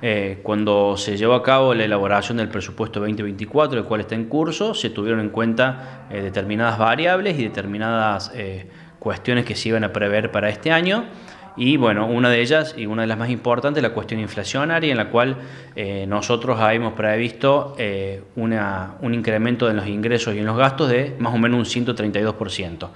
Eh, cuando se llevó a cabo la elaboración del presupuesto 2024, el cual está en curso, se tuvieron en cuenta eh, determinadas variables y determinadas eh, cuestiones que se iban a prever para este año. Y bueno, una de ellas y una de las más importantes, la cuestión inflacionaria, en la cual nosotros habíamos previsto un incremento en los ingresos y en los gastos de más o menos un 132%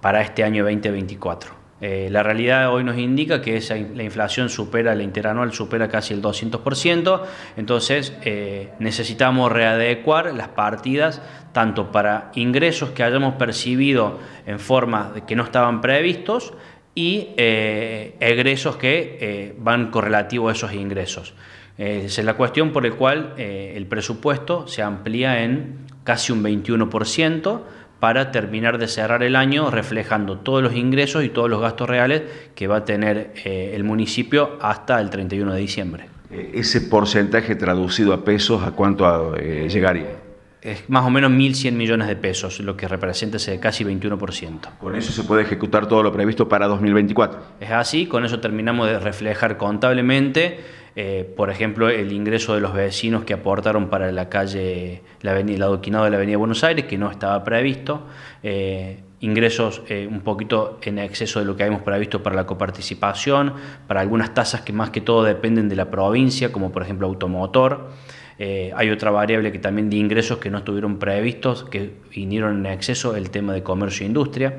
para este año 2024. Eh, la realidad hoy nos indica que la inflación supera, la interanual supera casi el 200%, entonces eh, necesitamos readecuar las partidas tanto para ingresos que hayamos percibido en forma que no estaban previstos y eh, egresos que van correlativos a esos ingresos. Esa es la cuestión por la cual el presupuesto se amplía en casi un 21%, para terminar de cerrar el año reflejando todos los ingresos y todos los gastos reales que va a tener eh, el municipio hasta el 31 de diciembre. Eh, ¿Ese porcentaje traducido a pesos a cuánto eh, llegaría? es más o menos 1.100 millones de pesos, lo que representa ese casi 21%. Con eso se puede ejecutar todo lo previsto para 2024. Es así, con eso terminamos de reflejar contablemente, eh, por ejemplo, el ingreso de los vecinos que aportaron para la calle, la avenida, el adoquinado de la Avenida Buenos Aires, que no estaba previsto. Eh, ingresos eh, un poquito en exceso de lo que habíamos previsto para la coparticipación, para algunas tasas que más que todo dependen de la provincia, como por ejemplo automotor. Eh, hay otra variable que también de ingresos que no estuvieron previstos, que vinieron en exceso, el tema de comercio e industria,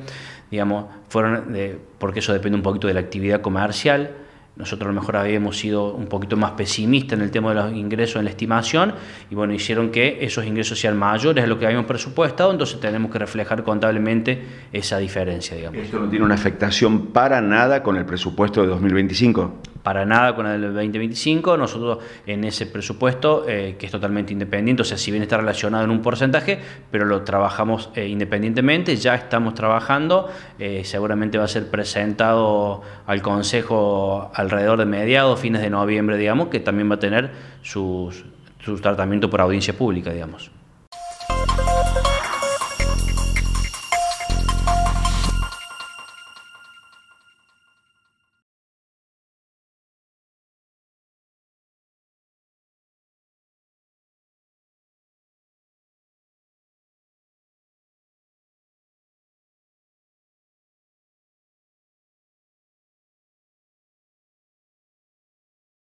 digamos, fueron eh, porque eso depende un poquito de la actividad comercial. Nosotros a lo mejor habíamos sido un poquito más pesimistas en el tema de los ingresos en la estimación y bueno, hicieron que esos ingresos sean mayores a lo que habíamos presupuestado, entonces tenemos que reflejar contablemente esa diferencia, ¿Esto no tiene una afectación para nada con el presupuesto de 2025? para nada con el 2025. Nosotros en ese presupuesto, eh, que es totalmente independiente, o sea, si bien está relacionado en un porcentaje, pero lo trabajamos eh, independientemente, ya estamos trabajando, eh, seguramente va a ser presentado al Consejo alrededor de mediados, fines de noviembre, digamos, que también va a tener su tratamiento por audiencia pública, digamos.